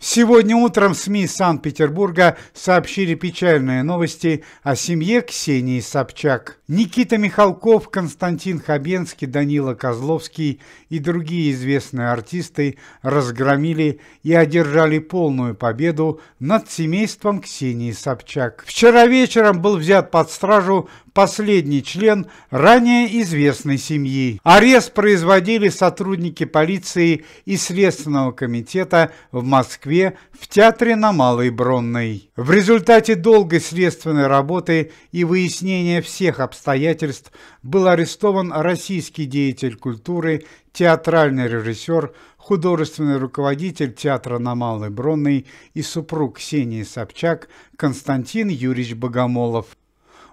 Сегодня утром СМИ Санкт-Петербурга сообщили печальные новости о семье Ксении Собчак. Никита Михалков, Константин Хабенский, Данила Козловский и другие известные артисты разгромили и одержали полную победу над семейством Ксении Собчак. Вчера вечером был взят под стражу последний член ранее известной семьи. Арест производили сотрудники полиции и Следственного комитета в Москве Москве в театре на Малой Бронной. В результате долгой следственной работы и выяснения всех обстоятельств был арестован российский деятель культуры, театральный режиссер, художественный руководитель театра на Малой Бронной и супруг Ксении Собчак Константин Юрьевич Богомолов.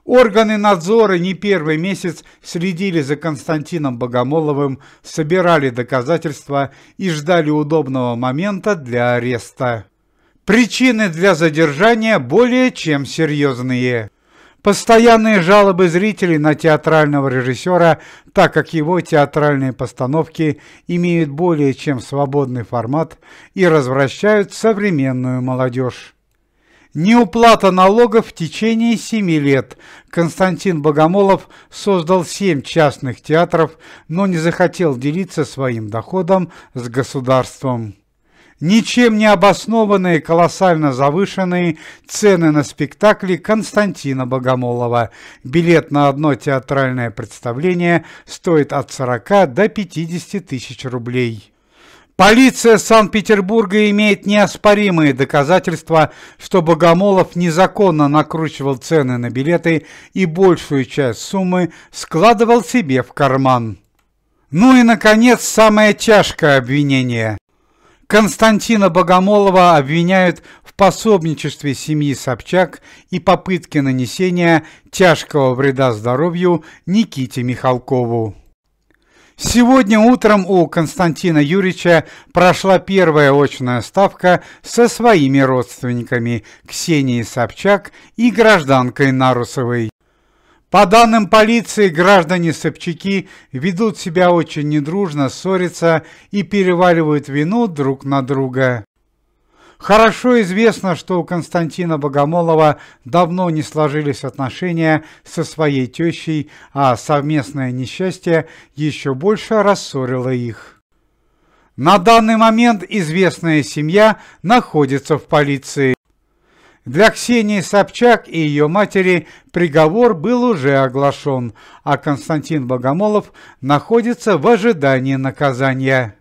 Органы надзора не первый месяц следили за Константином Богомоловым, собирали доказательства и ждали удобного момента для ареста. Причины для задержания более чем серьезные. Постоянные жалобы зрителей на театрального режиссера, так как его театральные постановки имеют более чем свободный формат и развращают современную молодежь. Неуплата налогов в течение семи лет. Константин Богомолов создал семь частных театров, но не захотел делиться своим доходом с государством. Ничем не обоснованные колоссально завышенные цены на спектакли Константина Богомолова. Билет на одно театральное представление стоит от 40 до 50 тысяч рублей. Полиция Санкт-Петербурга имеет неоспоримые доказательства, что Богомолов незаконно накручивал цены на билеты и большую часть суммы складывал себе в карман. Ну и, наконец, самое тяжкое обвинение. Константина Богомолова обвиняют в пособничестве семьи Собчак и попытке нанесения тяжкого вреда здоровью Никите Михалкову. Сегодня утром у Константина Юрьевича прошла первая очная ставка со своими родственниками Ксенией Собчак и гражданкой Нарусовой. По данным полиции, граждане Собчаки ведут себя очень недружно, ссорятся и переваливают вину друг на друга. Хорошо известно, что у Константина Богомолова давно не сложились отношения со своей тещей, а совместное несчастье еще больше рассорило их. На данный момент известная семья находится в полиции. Для Ксении Собчак и ее матери приговор был уже оглашен, а Константин Богомолов находится в ожидании наказания.